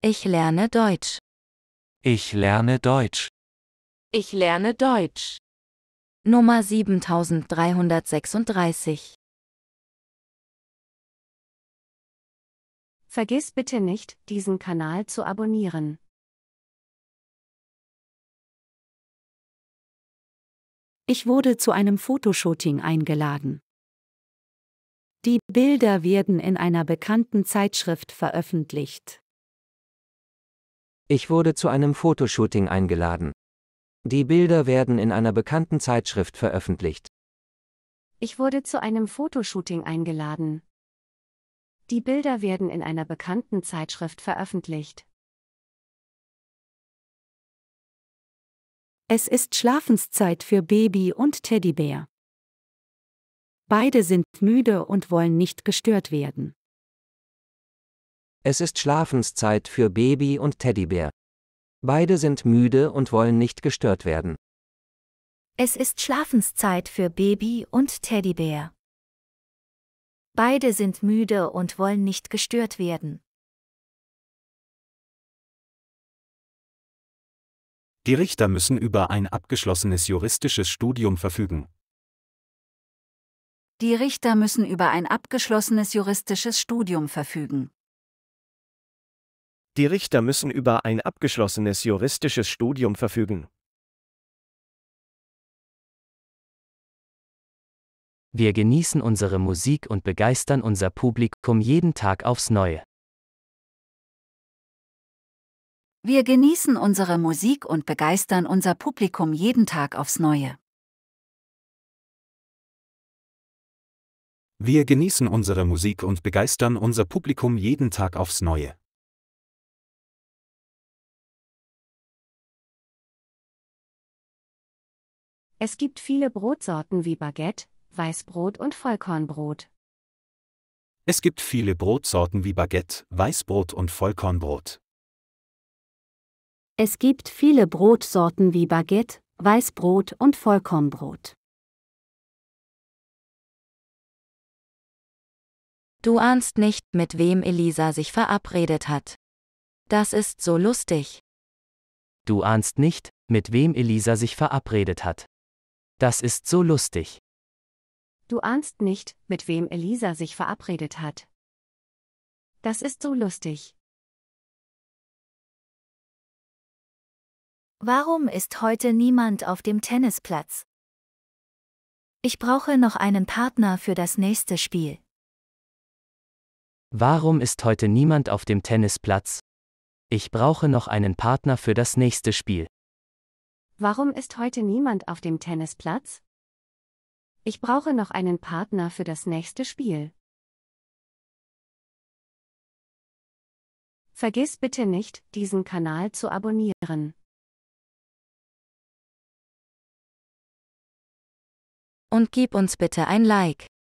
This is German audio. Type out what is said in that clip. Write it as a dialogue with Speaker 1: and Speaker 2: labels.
Speaker 1: Ich lerne Deutsch. Ich lerne Deutsch. Ich lerne Deutsch. Nummer 7336. Vergiss bitte nicht, diesen Kanal zu abonnieren. Ich wurde zu einem Fotoshooting eingeladen. Die Bilder
Speaker 2: werden in einer bekannten Zeitschrift veröffentlicht. Ich wurde zu einem Fotoshooting eingeladen. Die Bilder werden in einer bekannten Zeitschrift veröffentlicht. Ich wurde zu einem Fotoshooting eingeladen. Die Bilder werden in einer bekannten Zeitschrift veröffentlicht.
Speaker 1: Es ist Schlafenszeit für Baby und Teddybär. Beide sind müde und wollen nicht gestört werden.
Speaker 2: Es ist Schlafenszeit für Baby und Teddybär. Beide sind müde und wollen nicht gestört werden.
Speaker 1: Es ist Schlafenszeit für Baby und Teddybär. Beide sind müde und wollen nicht gestört werden. Die Richter müssen über ein abgeschlossenes juristisches Studium verfügen. Die Richter müssen über ein abgeschlossenes juristisches Studium verfügen. Die Richter müssen über ein abgeschlossenes juristisches Studium verfügen. Wir genießen unsere Musik und begeistern unser Publikum jeden Tag aufs Neue. Wir genießen unsere Musik und begeistern unser Publikum jeden Tag aufs Neue. Wir genießen unsere Musik und begeistern unser Publikum jeden Tag aufs Neue. Es gibt viele Brotsorten wie Baguette, Weißbrot und Vollkornbrot. Es gibt viele Brotsorten wie Baguette, Weißbrot und Vollkornbrot. Es gibt viele Brotsorten wie Baguette, Weißbrot und Vollkornbrot. Du ahnst nicht, mit wem Elisa sich verabredet hat. Das ist so lustig.
Speaker 2: Du ahnst nicht, mit wem Elisa sich verabredet hat. Das
Speaker 1: ist so lustig. Du ahnst nicht, mit wem Elisa sich verabredet hat. Das ist so lustig. Warum ist heute niemand auf dem Tennisplatz? Ich brauche noch einen Partner für das nächste Spiel.
Speaker 2: Warum ist heute niemand auf dem Tennisplatz? Ich brauche noch einen Partner für das nächste Spiel. Warum ist heute niemand auf dem Tennisplatz?
Speaker 1: Ich brauche noch einen Partner für das nächste Spiel. Vergiss bitte nicht, diesen Kanal zu abonnieren. Und gib uns bitte ein Like.